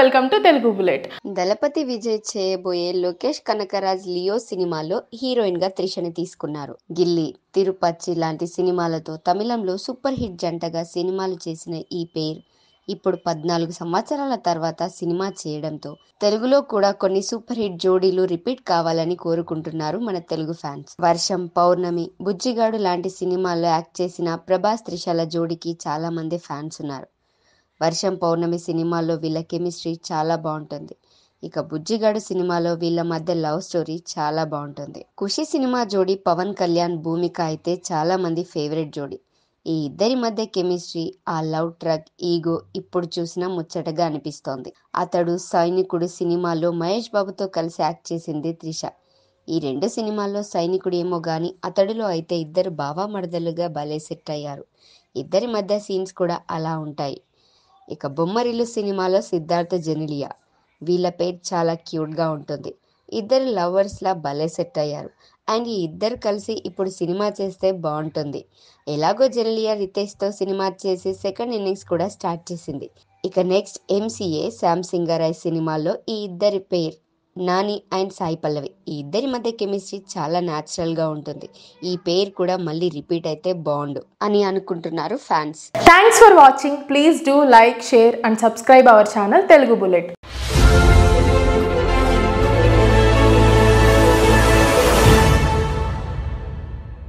welcome to Telugu bullet Thalapathy Vijay చేయబోయే Lokesh Kanagaraj Leo సినిమాలో heroine గా త్రిషని తీసుకున్నారు గిల్లి తిరుపతి లాంటి సినిమాలతో తమిళంలో సూపర్ హిట్ జంటగా సినిమాలు చేసిన ఈ పేర్ ఇప్పుడు పద్నాలుగు సంవత్సరాల తర్వాత సినిమా చేయడంతో తెలుగులో కూడా కొన్ని సూపర్ హిట్ జోడీలు రిపీట్ కావాలని కోరుకుంటున్నారు మన తెలుగు ఫ్యాన్స్ వర్షం పౌర్ణమి బుజ్జిగాడు లాంటి సినిమాల్లో యాక్ట్ చేసిన ప్రభాస్ త్రిషాల జోడీకి చాలా మంది ఫ్యాన్స్ ఉన్నారు వర్షం పౌర్ణమి సినిమాలో వీళ్ళ కెమిస్ట్రీ చాలా బాగుంటుంది ఇక బుజ్జిగాడు సినిమాలో వీళ్ళ మధ్య లవ్ స్టోరీ చాలా బాగుంటుంది ఖుషి సినిమా జోడి పవన్ కళ్యాణ్ భూమిక అయితే చాలా మంది ఫేవరెట్ జోడి ఈ ఇద్దరి మధ్య కెమిస్ట్రీ ఆ లవ్ ట్రక్ ఈగో ఇప్పుడు చూసినా ముచ్చటగా అనిపిస్తోంది అతడు సైనికుడు సినిమాలో మహేష్ బాబుతో కలిసి యాక్ట్ చేసింది త్రిష ఈ రెండు సినిమాల్లో సైనికుడు ఏమో గాని అతడిలో అయితే ఇద్దరు బావా మరదలుగా భలే సెట్ అయ్యారు ఇద్దరి మధ్య సీన్స్ కూడా అలా ఉంటాయి ఇక బొమ్మరిల్లు సినిమాలో సిద్ధార్థ జెనిలియా వీళ్ళ పేరు చాలా క్యూట్గా ఉంటుంది ఇద్దరు లవర్స్లా భలే సెట్ అయ్యారు అండ్ ఈ ఇద్దరు కలిసి ఇప్పుడు సినిమా చేస్తే బాగుంటుంది ఎలాగో జెనలియా రితేష్తో సినిమా చేసి సెకండ్ ఇన్నింగ్స్ కూడా స్టార్ట్ చేసింది ఇక నెక్స్ట్ ఎంసీఏ శామ్ సింగరాయ్ సినిమాలో ఈ ఇద్దరి పేర్ నాని అండ్ సాయి పల్లవి ఈ ఇద్దరి మధ్య కెమిస్ట్రీ చాలా గా ఉంటుంది ఈ పేరు కూడా మళ్ళీ రిపీట్ అయితే బాగుండు అని అనుకుంటున్నారు fans thanks for watching please do like share and subscribe our channel Telugu bullet